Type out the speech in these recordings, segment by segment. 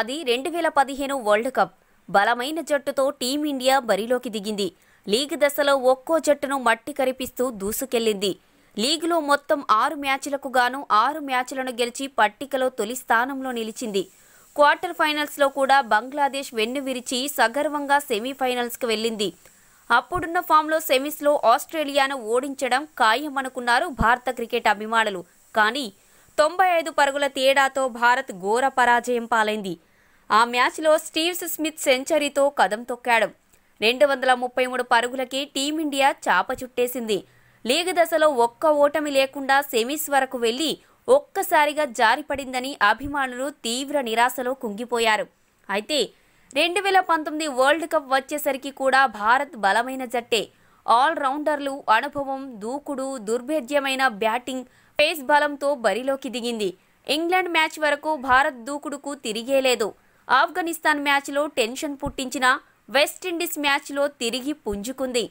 అది రెండు వేల పదిహేను వరల్డ్ కప్ బలమైన జట్టుతో టీమిండియా బరిలోకి దిగింది లీగ్ దశలో ఒక్కో జట్టును మట్టి కరిపిస్తూ దూసుకెళ్లింది లీగ్లో మొత్తం ఆరు మ్యాచ్లకు గాను ఆరు మ్యాచ్లను గెలిచి పట్టికలో తొలి స్థానంలో నిలిచింది క్వార్టర్ ఫైనల్స్లో కూడా బంగ్లాదేశ్ వెన్ను విరిచి సగర్వంగా సెమీఫైనల్స్కు వెళ్ళింది అప్పుడున్న ఫామ్లో సెమీస్లో ఆస్ట్రేలియాను ఓడించడం ఖాయమనుకున్నారు భారత క్రికెట్ అభిమానులు కానీ తొంభై ఐదు పరుగుల తేడాతో భారత్ ఘోర పరాజయం పాలైంది ఆ మ్యాచ్లో స్టీవ్స్ స్మిత్ సెంచరీతో కదం తొక్కాడు రెండు వందల ముప్పై మూడు పరుగులకి టీమిండియా చాప చుట్టేసింది లీగ్ దశలో ఒక్క ఓటమి లేకుండా సెమీస్ వరకు వెళ్లి ఒక్కసారిగా జారిపడిందని అభిమానులు తీవ్ర నిరాశలో కుంగిపోయారు అయితే రెండు వేల పంతొమ్మిది వరల్డ్ కప్ వచ్చేసరికి కూడా భారత్ బలమైన జట్టే ఆల్రౌండర్లు అనుభవం దూకుడు దుర్భేద్యమైన బ్యాటింగ్ పేస్ బలంతో బరిలోకి దిగింది ఇంగ్లాండ్ మ్యాచ్ వరకు భారత్ దూకుడుకు తిరిగేలేదు ఆఫ్ఘనిస్తాన్ మ్యాచ్లో టెన్షన్ పుట్టించిన వెస్టిండీస్ మ్యాచ్లో తిరిగి పుంజుకుంది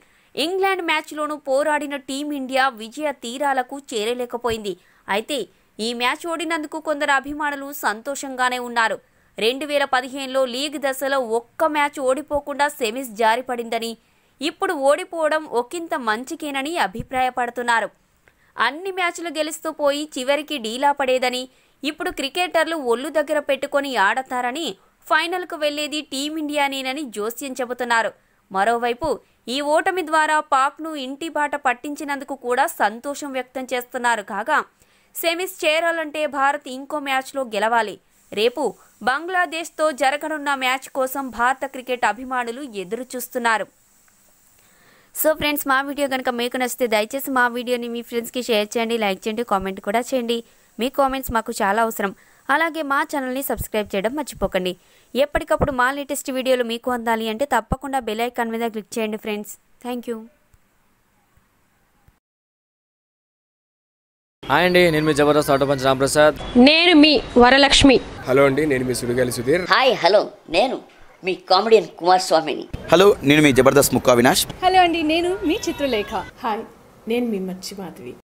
ఇంగ్లాండ్ మ్యాచ్లోనూ పోరాడిన టీమిండియా విజయ తీరాలకు చేరలేకపోయింది అయితే ఈ మ్యాచ్ ఓడినందుకు కొందరు అభిమానులు సంతోషంగానే ఉన్నారు రెండు వేల పదిహేనులో లీగ్ దశలో ఒక్క మ్యాచ్ ఓడిపోకుండా సెమీస్ జారిపడిందని ఇప్పుడు ఓడిపోవడం ఒకంత మంచికేనని అభిప్రాయపడుతున్నారు అన్ని మ్యాచ్లు గెలుస్తూ పోయి చివరికి డీలా పడేదని ఇప్పుడు క్రికెటర్లు ఒళ్ళు దగ్గర పెట్టుకొని ఆడతారని ఫైనల్కు వెళ్లేది టీమిండియానేనని జోస్యం చెబుతున్నారు మరోవైపు ఈ ఓటమి ద్వారా పాక్ను ఇంటి బాట పట్టించినందుకు కూడా సంతోషం వ్యక్తం చేస్తున్నారు కాగా సెమీస్ చేరాలంటే భారత్ ఇంకో మ్యాచ్లో గెలవాలి రేపు బంగ్లాదేశ్తో జరగనున్న మ్యాచ్ కోసం భారత క్రికెట్ అభిమానులు ఎదురు చూస్తున్నారు సో ఫ్రెండ్స్ మా వీడియో కనుక మీకు నచ్చితే దయచేసి మా వీడియోని మీ ఫ్రెండ్స్కి షేర్ చేయండి లైక్ చేయండి కామెంట్ కూడా చేయండి మీ కామెంట్స్ మాకు చాలా అవసరం అలాగే మా ఛానల్ని సబ్స్క్రైబ్ చేయడం మర్చిపోకండి ఎప్పటికప్పుడు మా లేటెస్ట్ వీడియోలు మీకు అందాలి అంటే తప్పకుండా బెల్ మీద క్లిక్ చేయండి ఫ్రెండ్స్ థ్యాంక్ యూ హాయ్ అండి నేను మీ జబర్దస్త్ ఆటో నేను మీ వరలక్ష్మి హలో అండి నేను మీ సుడిగాలి సుధీర్ హాయ్ హలో నేను మీ కామెడియన్ కుమార్ స్వామిని హలో నేను మీ జబర్దస్త్ ముక్కా వినాష్ హలో అండి నేను మీ చిత్రలేఖ హాయ్ నేను మీ మర్చి మాధవి